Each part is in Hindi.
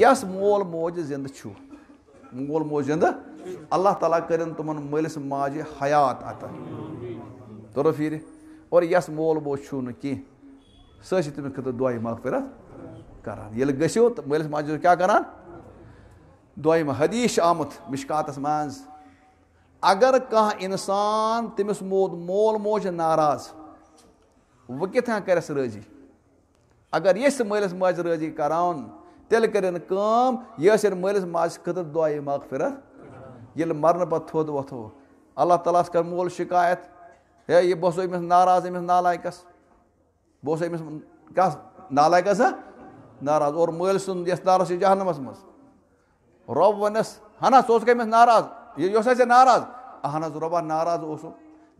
यस मोल मोज जिंद मोल मोज जिंद अल्लाह ताला करन तुम मलिस माज हयात अत तोरो फिर और यस मोल मोज छू कह सी तम खुद दुआई मगफरत करान ये गो तो मलिस माज क्या करान दुआम हदीश आमुत मिशकात मज अगर कह इंसान तमिस मोद मोल मोज नाराज वह कथ कर रजी अगर ये मलिस माज रजी कर तेल कर कम यह मलस माज खतर दुआ मगफिर ये मरण पे थोद वो अल्लाह ताल कर मोल शिकायत हे ये बह अमिस नाराज अमिस नालकस बह अमिस कस नालकस हाँ नाराज और मल सुंद यस नाराज जहनमस मज रब वनस हना सह अमिस नाराज ये यो नाराज अहन रबा नाराज उस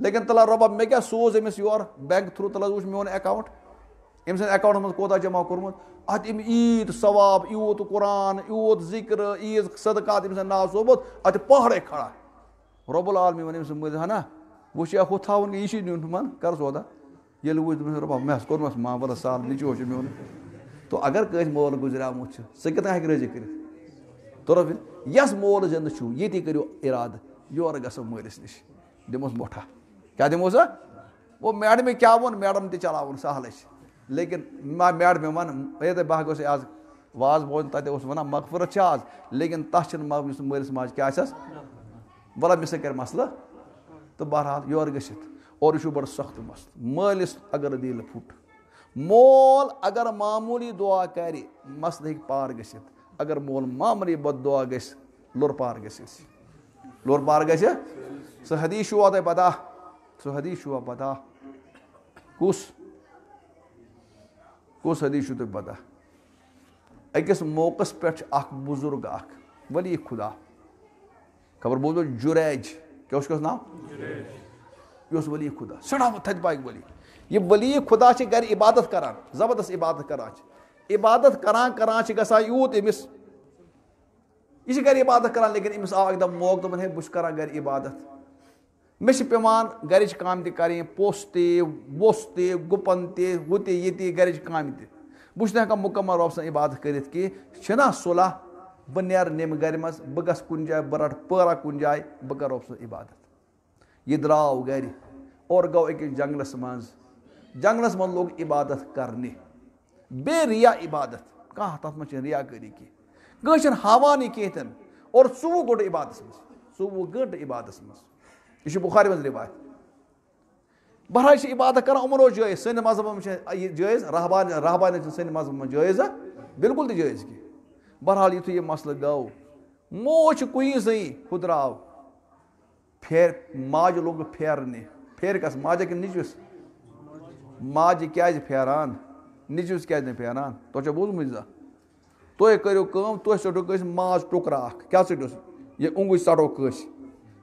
लेकिन तला रबा मे क्या सोच अमिस यो बैंक थ्रू तला वो मोन अकाउंट अम्स अकाउंट मज कोता जमा कर्मुत अत ईद सवाब यूत कुरान यूत जिक्र ईद सदका अम्स नाव सोबत अत पहरे खड़ा रबुल आलमी वन मज वो हु थावन यह नुन मन कर सौदा ये वो रबा मे कोरमस मामल साल निचो मोन तो अगर कंस मोल गुजराम सह हेक रजी कर तुरफ यस मोल जिंद ये करो इराद योर गो मलिस नश दिमस मोठा क्या दिमोस वो मैडम क्या वो मैडम तलाव सहल लेकिन मा मेड मे वन है बह गोस आज वाज बोन तो उस वन मकफरत आज लेकिन तस मग मलस माज क्या वल मे कर मसल तो बहरहाल योर ग और यह बड़ सख्त मसल मलस अगर दिल फुट मोल अगर मामूली दुआ कर मसल हे पार ग अगर मोल मामूली बद दुआ ग लोर पार ग लोर पार ग हदीश हुआ तय तो पता हुआ पता कुस کُس حدیٖث چھُو تۄہہِ پَتہ أکِس موقعس پٮ۪ٹھ چھِ اَکھ بُزرگ اَکھ ؤلی خُدا خبر بوزو جُریج کیٛاہ اوس کیٛاہ ناو یہِ اوس ؤلی خُدا سٮ۪ٹھاہ تھَدِ پایہِ ؤلی یہِ ؤلی خُدا چھِ گَرِ عبادت کَران زبردست عبادت کَران چھِ عبادت کَران کَران چھِ گژھان یوٗت أمِس یہِ چھِ گَرِ عبادت کَران لیکِن أمِس آو اَکہِ دۄہ موقعہٕ دوٚپُن ہے بہٕ چھُس کَران گَرِ عبادت मे पे गर काम तरें पोस वोस गुपन हू ये गर काम बहुत मुकम्मल रोब सन इबादत करित कह सुलह बह न गर मज बह जाए बह रट परा कुन जाए बह कर रोब सन इबादत यह द्राव ग और गो अक जंगलस मज जंगलस मज लोग इबादत करने बे रिया इबादत कह तथ मे रियाकारी कह हवान कह और व गोट इबादत मज व गंट इबादत मज यह बुखार मज रिवायत बहरहाल इबादत कर यह जायज सन मजहब यह जायज रहबान रहबान सन मजहब मे जायज बिल्कुल तह जायज कह बहरहाल युद्ध यह मसल गो मोच कुई सही हुदर आव फेर माज लोग फेरने फेर कस माज कि निजस माज क्या फेरान निजस क्या फेरान तुह बूजम जा तुह करो तुह सटो माज टुकरा क्या सटो यह उंगु सटो कस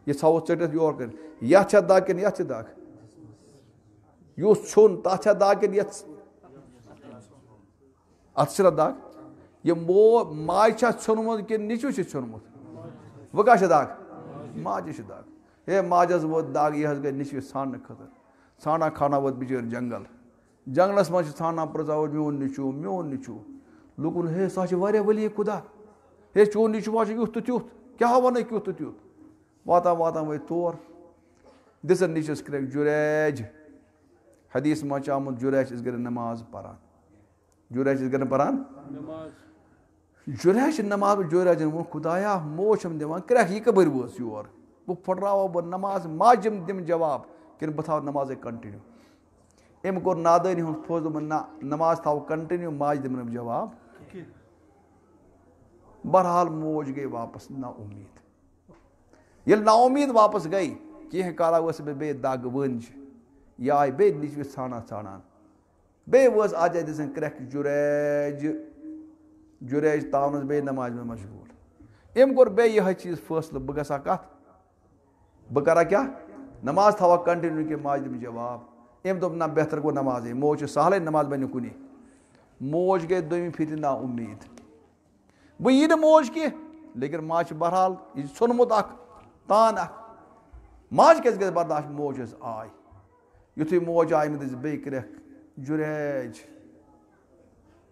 یہِ ژھاوو ژٔٹِتھ یور کٔرِتھ یَتھ چھےٚ دَگ کِنہٕ یَتھ چھِ دَگ یُس ژھیوٚن تَتھ چھےٚ دَگ کِنہٕ یَتھ اَتھ چھِنہ دَگ یہِ مو ماجہِ چھا ژھیوٚنمُت کِنہٕ نیٚچوٗ چھُ ژھیوٚنمُت وۄنۍ کیٛاہ چھِ دَگ ماجہِ چھِ دَگ ہے ماجہِ حظ ووت دَگ یہِ حظ گٔے نیٚچوِس ژھانٛڈنہٕ خٲطرٕ ژھانٛڈان کھانان ووت بِچٲرۍ جنٛگل جنٛگلَس منٛز چھِ ژھانٛڈان پرٛژھاوُن میون نیٚچوٗ میون نیٚچوٗ لُکَن ہے سُہ ہا چھِ واریاہ ؤلی خُدا ہے چون نیٚچوٗ ہا چھُ یُتھ تہٕ تیُتھ کیٛاہ وَنَے کیُتھ تہٕ تیُتھ واتان واتان وی تور دِژن نِش ٲس کریٚکھ جُریج حدیٖث منٛز چھُ آمُت جُریج ٲسۍ گرِ نٮ۪ماز پَران جُریج ٲسۍ گرِ پَران جُریج چھِ نٮ۪ماز جُریجَن ووٚن خۄدایا موج چھَم دِوان کریٚکھ یہِ کَپٲرۍ وٲژ یور بہٕ پھٕٹراوو بہٕ نٮ۪ماز ماجِم دِم جواب کِنہٕ بہٕ تھاوٕ نٮ۪مازے کَنٹِنیوٗ أمۍ کوٚر نادٲنی ہُنٛد فوض دوٚپُن نہ نٮ۪ماز تھاوو کَنٹِنیوٗ ماجہِ دِمہٕ نہٕ بہٕ جواب بہرحال موج گٔے واپَس نا اُمید ये नाउमीद वापस गई कह काल बे दग वंज यह आय बे निजव ाना ाना बे वज आज अद क्रख जुरैज जुरैज तावन बे नमाज में मशगूल अम कोर बे यह चीज फैसल बह गा कत बह करा क्या नमाज थवा कंटिन्यू के माज दिम जवाब अम दोप तो ना बेहतर गो नमाज मोज सहल नमाज बन कुन मोज गई दम फित ना उम्मीद वह यह तो मोज कह लेकिन माँ बहरहाल यह ोनमुत अख تان ماج کس گز برداشت موجس آئی یتھے موج آئی مت بی کرک جریج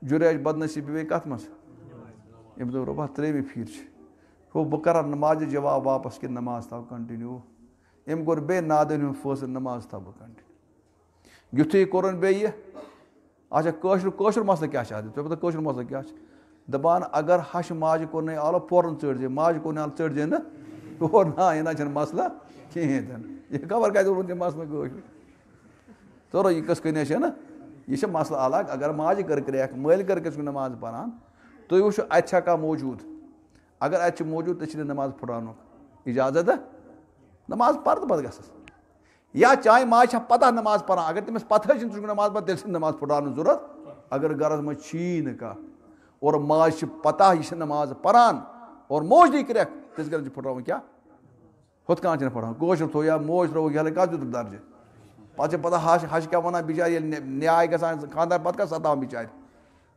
جریج بدنصیبی بی کت مز یم دو ربا تریمی پھیر چھ ہو بہ کران نماز جواب واپس کہ نماز تھو کنٹینیو ام کور بے نادن ہن فوس نماز تھو بہ کنٹینیو یتھے کورن بے یہ اچھا کٲشر کٲشر مسلہٕ کیٛاہ چھِ اَتھ تۄہہِ پتہ کٲشُر مسلہٕ کیٛاہ چھِ دَپان اگر ہَشہِ ماجہِ کوٚرنَے آلو پورَن ژٔٹۍ زِ ماجہِ کوٚرنَے آلہٕ ژٔٹۍ زِ نہٕ وورنان یہِ نہ چھُنہٕ مسلہٕ کِہیٖنۍ تہِ نہٕ یہِ خبر کَتہِ ووٚنُتھ یہِ مسلہٕ کٲشُر ژورو یہِ کِتھ کٔنۍ چھےٚ نہٕ یہِ چھِ مسلہٕ الگ اگر ماجہِ کٔر کرٛٮ۪کھ مٲلۍ کٔر کٔرۍ چھُ نٮ۪ماز پَران تُہۍ وٕچھِو اَتہِ چھا کانٛہہ موٗجوٗد اگر اَتہِ چھِ موٗجوٗد تیٚلہِ چھِ نہٕ نٮ۪ماز پھٕٹراونُک اِجازت نٮ۪ماز پَر تہٕ پَتہٕ گژھس یا چانہِ ماجہِ چھا پَتہ نٮ۪ماز پَران اگر تٔمِس پَتہٕ چھِنہٕ ژٕ چھُکھ نٮ۪ماز پَران تیٚلہِ چھِنہٕ نٮ۪ماز پھٕٹراونٕچ ضوٚرَتھ اگر گَرَس منٛز چھی نہٕ کانٛہہ اور ماجہِ چھِ پَتہ یہِ چھِ نٮ۪ماز پَران اور موج دی کرٛٮ۪کھ تیٚلہِ گژھِ پھٕٹراوُن کیٛاہ ہُتھ کٔنۍ چھِنہٕ پَران کٲشُر تھوٚو یا موج ترٛووُکھ یَلے کَتھ دیُتُکھ دَرجہِ پَتہٕ چھِ پَتہ ہَش ہَش کیٛاہ وَنان بِچارِ ییٚلہِ نِیاے گژھان خاندار پَتہٕ کیٛاہ سَتاوان بِچارِ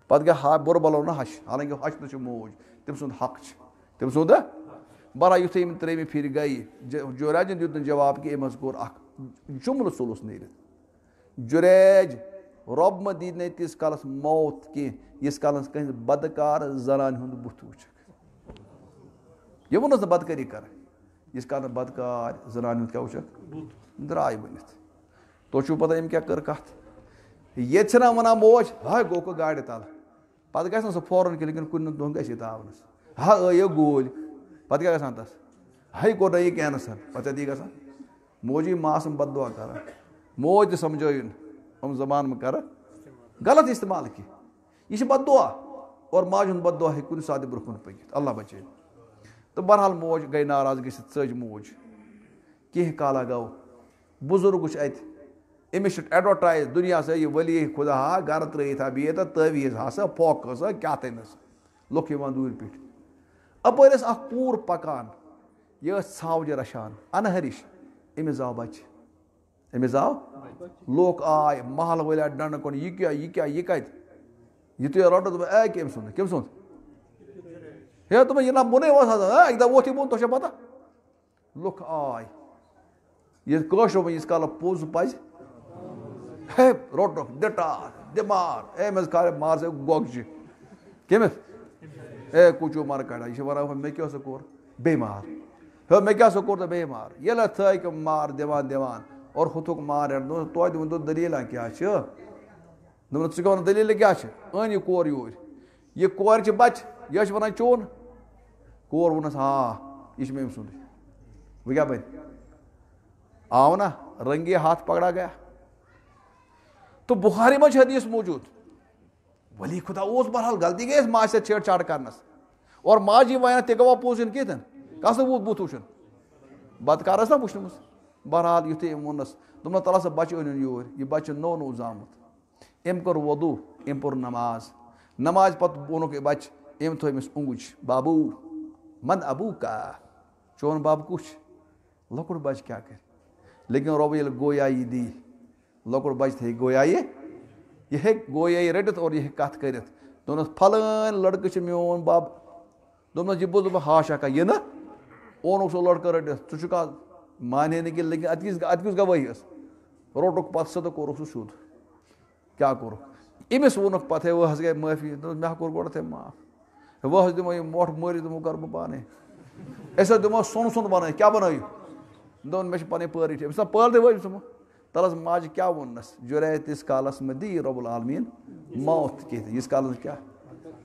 پَتہٕ گٔے ہا بُرٕ بَلو نہٕ ہَش حالانٛکہِ ہَش تہِ چھُ موج تٔمۍ سُنٛد حق چھُ تٔمۍ سُنٛد برا یُتھُے یِم ترٛیٚیِمہِ پھِرِ گٔیہِ جُریجَن دیُت نہٕ جواب کہِ أمۍ حظ کوٚر اَکھ جُملہٕ ژوٚلُس نیٖرِتھ جُریج رۄب مہٕ دِی نہٕ تیٖتِس کالَس موت کینٛہہ ییٖتِس کالَس کٲنٛسہِ بَدکار زَنانہِ ہُنٛد بُتھ وٕچھِکھ یہِ ووٚنُس نہٕ بَدکٲری کَرٕنۍ यह कर बदकार जनान हूं क्या वो द्राय बनित तुम पता अम क्या कर कत ये वन मोज हाय गो गाड़ तल पे गो सो फौरन कि लेकिन कुन दोन हा आयो गोल पे क्या गा तस हाय कोर ये कैंसर पे ग मोजी मासम बद कर मोज तो समझोन जबान में कर गलत इस्तेमाल कह यह बद दुआ और माज बद दुआ हे कुछ सात ब्रोह कुन बचे तो बहरहाल मोज गई नाराज गज मोज कह कल गो बुजुर्ग अत अमिश एडवटाइज दुनिया से ये वली खुदा हा गर त्रित बिहत तवीज हा सा फोक हा क्या तमस लुक दूर पे अपर कूर पकान ये सावज रशान अनहरिश अमिस आव बच अमिस आव लोक आय महल वल डंड कुन यह क्या यह क्या यह कत यु रोट ए कम सुंद कम सुंद Ja, toen ben je naar Monet was dat. Ik dacht, wordt je mond toch je pata? Look, ai. Je koos op je skala poos op je. Hé, rotdok, detaar, demar. Hé, mes kare maar ze gokje. Kemes? Hé, kuchu maar kada. Je wara van mekio se koor. Bemar. Hé, mekio se koor te bemar. Je laat ik maar dewan dewan. और हुतुक मार तोह वो दलील क्या दोपन दलील क्या अन यह कोर यूर यह कोर बच यह वन चोन कोर वोनस हाँ यह मे सुंद वह क्या बन आव ना रंगे हाथ पकड़ा गया तो बुखारी मज हदीस मौजूद वली खुदा उस बहरहाल गलती गई माज से छेड़छाड़ करनस और माज यह वन ते गवा पूजन कहन कस वूत बुत वुन बदकार ना वुचनम बहरहाल युथ वोनस दोपन तला सा बच्चे ओन यूर यह बच्चे नौ नौ जामुत अम कोर वदू अम पोर नमाज नमाज पे वोनुक बच्चे أمۍ تھٲے أمِس اوٗنٛج بابوٗ من ابوٗ کا چون بَب کُس چھُ لۄکُٹ بَچہِ کیٛاہ کَرِ لیکِن رۄبہٕ ییٚلہِ گویایی دی لۄکُٹ بَچہِ تھٲے گویایہِ یہِ ہیٚکہِ گویایی رٔٹِتھ اور یہِ ہیٚکہِ کَتھ کٔرِتھ دوٚپنَس فَلٲنۍ لٔڑکہٕ چھِ میون بَب دوٚپنَس یہِ بوٗز دوٚپمَس ہاش اَکھا یہِ نہٕ اونُکھ سُہ لٔڑکہٕ رٔٹِتھ ژٕ چھُکھ آز مانے نہٕ کینٛہہ لیکِن اَتہِ کِژھ اَتہِ کِژھ گوٲہی ٲس روٚٹُکھ پَتہٕ سُہ تہٕ کوٚرُکھ سُہ سیوٚد کیٛاہ کوٚرُکھ أمِس ووٚنُکھ پَتہٕ ہے وٕ حظ گٔے معٲفی دوٚپمَس مےٚ ہا کوٚر گۄڈٮ۪تھٕے معاف वह दमो ये मोट मर दमो तो कर बह पान ऐसा दमो तो सोन सोन बन क्या बनो दोन मे पे परि अम्स ना पल दे वो तलस माज क्या वोनस जुरे तिस कालस मे दी रबुल आलमीन मौत कह इस काल क्या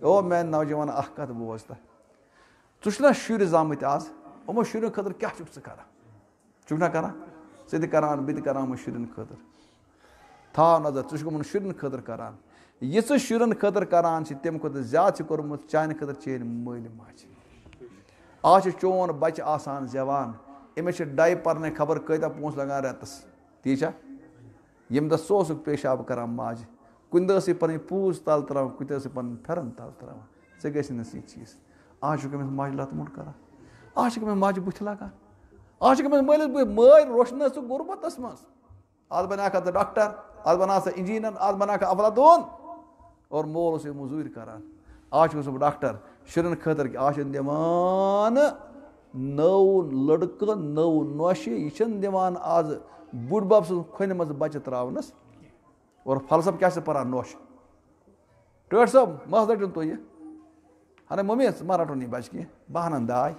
ओ मे नौजवान अख कत बोज त ुना शुर जामत आज यमो शुन खुद क्या कर चुक ना कर सरान बह कर शुन खुद था नजर ुन शुन खुद करान यह शुरन खतर तम खुद ज्यादा कर्मुत चान खतर चेन मल माज आज चोन बच आसान जवान अमिस डायपर ने खबर कत पोस लगान रेतस तीचा यम दस सो पेशाब कर माज कुन दस पे पूज तल त्रा कुत पे फेरन तल त्रा ऐसे गई चीज आज अमिस माज लत मुट कर आज माज बुथ लगान आज अमिस मलिस बुथ मल रोशन गुर्बत मज आज बना डॉक्टर आज बना इंजीनियर आज बना अवला दोन और मोल उस मजूर कर आज गोस डॉक्टर शुरन खतर आज दिवान नव लड़क नव नोश यह दिवान आज बुढ़ बब सोन मज बच्चे त्रावनस और फलसफ क्या पारा नोश टेट सब मह रटन तुह हाना मम्मी मह रटन यह बच कह बह हन दाय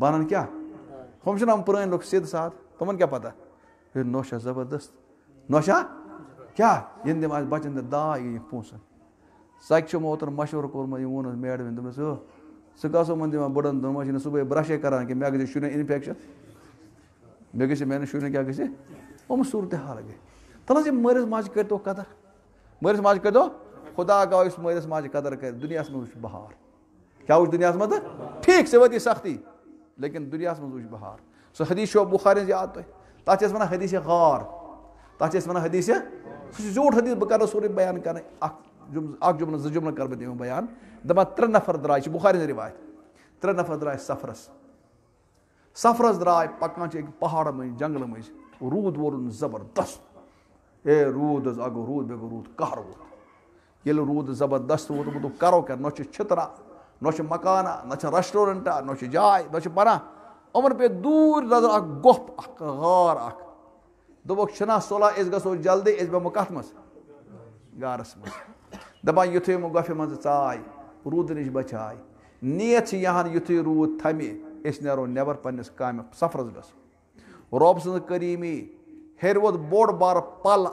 बह हन क्या हाँ। हम पुरान लोग सीध साध तुम तो क्या पता नोशा जबरदस्त नोशा क्या यन दिन आज बचन तक ये पोसन सक मोहतर मशवर कोर्मत वोन मैडम दोपस सह गो वन दिन बड़न दोन सुबह ब्रशे करान कि मैं ग शुन इन्फेक्शन मे ग मेन शुन क्या गे वम सूरत हाल गई तल मरस माज कर तो कदर मरस माज कर दो खुदा का इस मरस माज कदर कर दुनिया में वह बहार क्या वह दुनिया मत ठीक से वती सख्ती लेकिन दुनिया में वह बहार सो हदीस बुखार याद तुम तथा वन हदीस गार तो आज इस वना حدیثে জুত হাদিস বকারা সূরা বयान কানে আক জম আক জমনা করবে দেনে বयान দবা ত্রনাফর দরাই বুখারী নরিওয়াত ত্রনাফর দরাই সফরাস সফরাস দরাই পাকনা চ এক পাহাড়ে জঙ্গলে মজ রুদ বরুন জবরদস্ত এ রুদ আজ আগ রুদ বগরুদ কহরু গেল রুদ জবরদস্ত ও তো তো করো করনো চ চিত্রা নচ মকানা নচ রেস্টুরেন্ট নচ জাই বসি পরা উপর পে দূর নজর গুহহ গহার दोन सोला गो जल्दी बेमो कत मज गारस मज दपान युथ यमो चाय रूद नश बचाए नीयत यहाँ युथ रूद थमे नो नबर पन्नस काम सफरस गो रोब सज हेर वोत बोड़ बार पल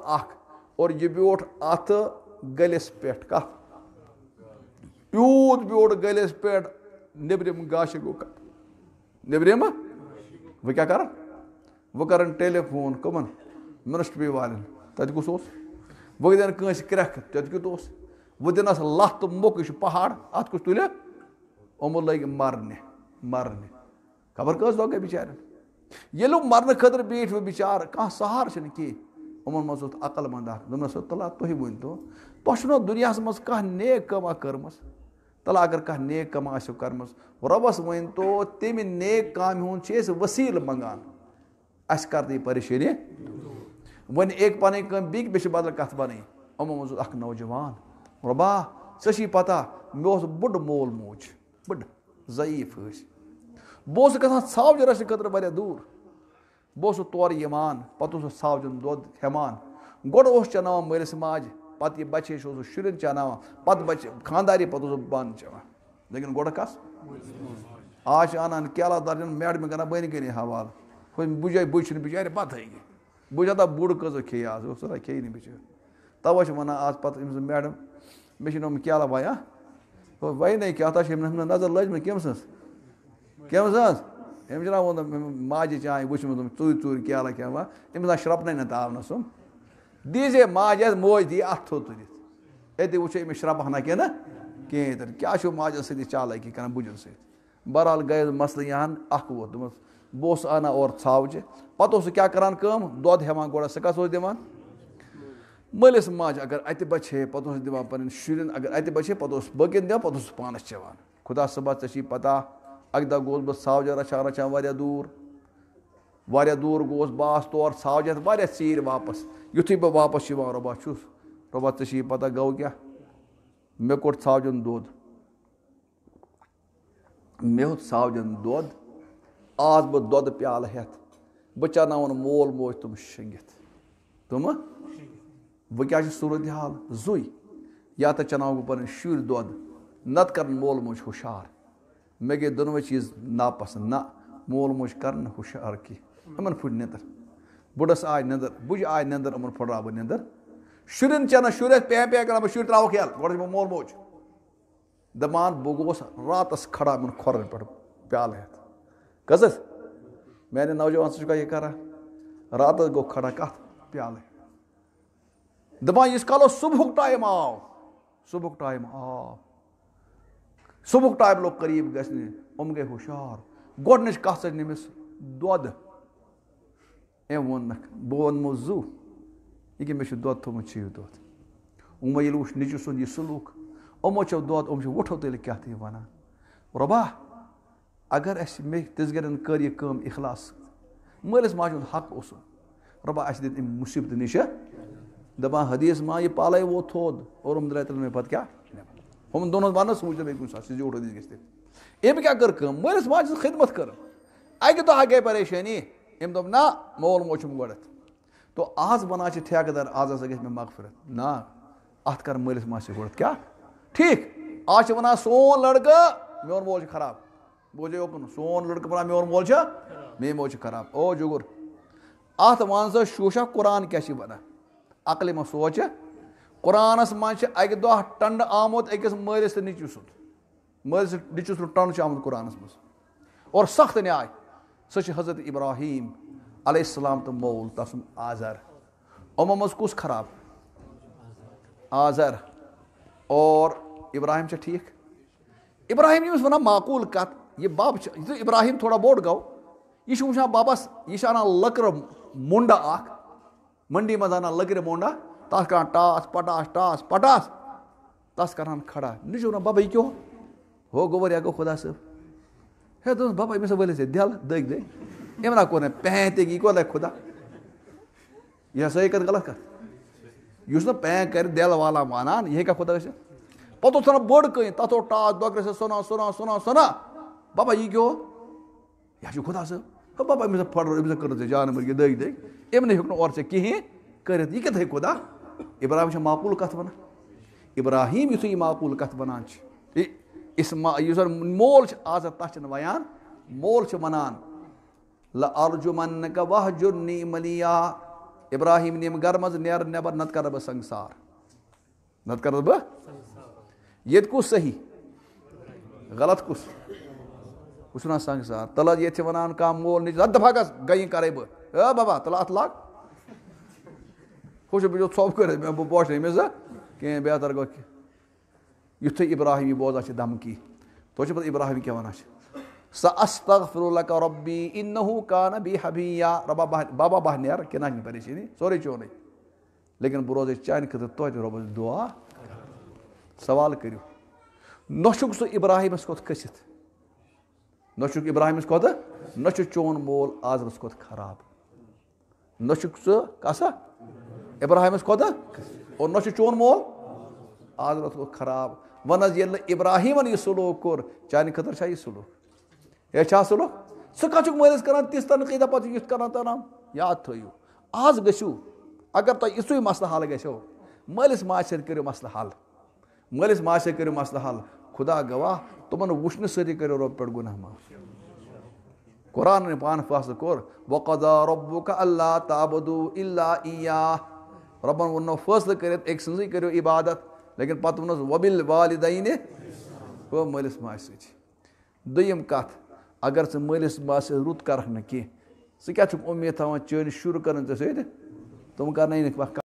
और यह ब्योठ अत गलिस पे कत यूत ब्योठ गलिस पे निब्रम गाशे गो कत वह क्या कर वह कर टेलीफोन कमन مِنِسٹرٛی والٮ۪ن تَتہِ کُس اوس وۄنۍ دِن کٲنٛسہِ کرٛٮ۪کھ تَتہِ کیُتھ اوس وۄنۍ دِنَس لَتھ تہٕ موٚکھ یہِ چھُ پہاڑ اَتھ کُس تُلہِ یِمو لٔگۍ مَرنہِ مَرنہِ خبر کٔژ دۄہ گٔے بِچارٮ۪ن ییٚلہِ یِم مَرنہٕ خٲطرٕ بیٖٹھ وۄنۍ بِچار کانٛہہ سہار چھِنہٕ کینٛہہ یِمَن منٛز اوس عقل منٛد اَکھ دوٚپنَس تُلا تُہۍ ؤنۍتو تۄہہِ چھُنہ دُنیاہَس منٛز کانٛہہ نیک کٲما کٔرمٕژ تَلا اگر کانٛہہ نیک کٲما آسیو کٔرمٕژ رۄبَس ؤنۍتو تَمہِ نیک کامہِ ہُنٛد چھِ أسۍ ؤسیٖل منٛگان اَسہِ کَر نہٕ یہِ پریشٲنی वन एक पन कम बी बदल कथ बन अमो मज नौजवान रबा सी पता मे बुड मोल मोज बुड जयीफ बहुत ग सावज रचने खुद वह दूर बहुत तौर पे सावजन दोद हेमान गोड़ चाना मलस माज पत् यह बचे शुरु चाना पत् बच खानदारी पे बन चवान लेकिन गोड़ कस आज अनान केला दर्जन मैडम कर बन गई हवाल बुजाय बुज बिचारे पत बुझ्दा बुढ खेइ आज उसलाई केही नहीं बिझ्यो तब से वना आज पत मैडम मे नम क्या भाई हाँ वही नहीं क्या था नजर लज मे कम सज कम सज अम्स ना वो माजि चाय वो चूर चूर क्या क्या वा अम्स ना श्रपन ना तावन सम दीजे माज अस मोज दी अत थो तुलित ये वो अम्स श्रपना कि ना कहें क्या माजस सी चाली कर बुजन सत बहरहाल गए मसल यहाँ अख वो दोपस बहुत आना और छावज पत् क्या कहान कम दोद हेवान गोड़ा सह कस दिवान मलिस माज अगर अत बचे पत् दिवान पे शुन अगर अत बचे पत् बकन दिवान पत् पानस चवान खुदा सुबह ऐसी पता अक दह गोस बह सावज रचान रचान वाया दूर वाया दूर गोस बास तौर तो सावज तो वाया चीर वापस युथु बह वापस रबा चुस रबा ऐसी पता गो क्या मे कोट सावजन दोद मे हूँ सावजन दोद आज बह दो प्याल हेत बचाना मोल मोज तुम शिंगित तुम वह क्या सूरत हाल जु या तो चना बह पे शुर दोद कर मोल मोज हुशार मे गई दोनवे चीज नापसंद ना मोल मोज कर हुशार कह इन फुट नंदर बुढ़स आय नंदर बुज आय नंदर इन फुटरा बह नंदर शुन चना शुरे पे पे कर शुर त्रा हेल गोड़ मोल मोज दपान बह गोस रात खड़ा इन खोरन पे प्याल हेत गजत मैंने नौजवान से ये कर रात गो खड़ा कत प्याल दपान यह कालो सुबह टाइम आव सुबह टाइम आव सुबह टाइम लो करीब गम गए होशार गोडन कत नमिस दौद ए वोनक बह वनमो जू यह मे दौद थोमुत चीव दौद वो ये वुच निजु सुंद यह सलूक यमो चो दौद वो वुठो तेल क्या वन रबा अगर अस मे तिस गर कर यह कम इखलास मलस माज हक उस रबा अस दिन मुसीबत नश दपा हदीस मा यह पाले वो थोद और हम द्राय में पत क्या हम दोनों वन सोच दे उठ हदीस गि अम क्या कर कम मलस माज खिदमत कर अकि दह गई परेशानी अम दोप ना मोल मोच गोड़ तो आज बना ठेकदार आज हसा गि मे मगफरत ना अत कर मलस माज गोड़ क्या ठीक आज वन सोन लड़कं मोन मोल खराब बोझे सोन लड़क पढ़ा मोन मोल मे मोल खराब ओ जुगुर अत वन सा शूशा कुरान क्या वन अकल मह सोच कुरानस मह अक दह टंड आमुत अकिस मलस तो निचु सुद मलस निचु सुद टंड आमुत कुरानस मज और सख्त न्याय सह हजरत इब्राहिम अलैहिस्सलाम तो मोल तस आजर ओमो मज कुस खराब आजर और इब्राहिम ठीक इब्राहिम वन माकूल कत यह बब तो इब्राहिम थोड़ा बोड गो यह वो बबस यह अनान लकर मोंड मंडी मज अनान लकर मोंडा तथ कर टास पटास टास पटास तस कर खड़ा नश वन बब क्यों हो गो वो खुदा सब हे दोस बबा अमिस वलिस दिल दग दग अमना कोर पैं तक यह कोल खुदा यह हसा कर गलत कर पैं कर दिल वाला मानान यह हेका खुदा पे बोड कहीं तथ टास डोकर सोना सोना सोना सोना Baba 이교 야주 고다서 허바바 이면서 바로 이면서 그러지 자는 뭐 이게 너희 돼. 이번에 혁노 어르세 끼히 그래 이게 돼 고다. 이브라힘 샤 마쿨 카트 바나. 이브라힘 유스 이 마쿨 카트 바나치. 이 اسما يوزر مول چھ آز تاشن ویان مول چھ منان لارجمنک وحجرنی ملیا ابراہیم نیم گرمز نیر نیبر نت کر بہ سنگسار نت کر بہ یت کس صحیح غلط کس وُچھنا سنٛگ سان تلہٕ ییٚتہِ چھِ وَنان کانٛہہ مول نِش زَد دَپہٕ ہَکَس گٔیہِ کَرَے بہٕ ہے بَبا تلہٕ اَتھ لَگ ہُہ چھُ بہٕ چھُس ژھۄپ کٔرِتھ مےٚ بہٕ پوشنہٕ أمِس زٕ کِہیٖنۍ بہتر گوٚو کہِ یُتھُے اِبراہیٖم یہِ بوزان چھِ دھمکی تۄہہِ چھُو پَتہٕ اِبراہیٖم کیٛاہ وَنان چھِ سۄ اَستغفر لَک رۄبی اِنہوٗ کانہٕ بی حبیٖیا رۄبا بہ بابا بہ نیر کیٚنٛہہ نہ چھِنہٕ پریشٲنی سورُے چونٕے لیکِن بہٕ روزَے چانہِ خٲطرٕ توتہِ رۄبَس دُعا سوال کٔرِو نۄشُک سُہ اِبراہیٖمَس کھوٚت کھٔسِتھ ना चुक इब्राहिमस कोत न चोन मोल आजरस कोत खराब न सह कसा इब्राहिमस कोत और न चोन मोल आजरस कोत खराब वन ये यह सलूक कोर चान खतर यह सलूक यह सलूक सह कछ कर तिस तनकीदा पे युद्ध कर तमाम तो याद थू तो आज गु अगर तुम तो यु मसल हल गो मलस माज सो मसल हल मलस माज सो मसल हल खुदा गवाह تمن وٕچھنہٕ سۭتی کَریو رۄبہٕ پٮ۪ٹھ گُناہ معاف قۄرانَن پانہٕ فٲصلہٕ کوٚر وقدا رۄبُک اللہ تابدوٗ اللہ اِیا رۄبَن ووٚننو فٲصلہٕ کٔرِتھ أکۍ سٕنٛزٕے کٔرِو عبادت لیکِن پَتہٕ ووٚنُس وۄبِل والِدینہِ گوٚو مٲلِس ماجہِ سۭتۍ دوٚیِم کَتھ اگر ژٕ مٲلِس ماجہِ سۭتۍ رُت کَرَکھ نہٕ کینٛہہ ژٕ کیٛاہ چھُکھ اُمید تھاوان چٲنِس شُرۍ کَرَن ژےٚ سۭتۍ تِم کَرنٲینَکھ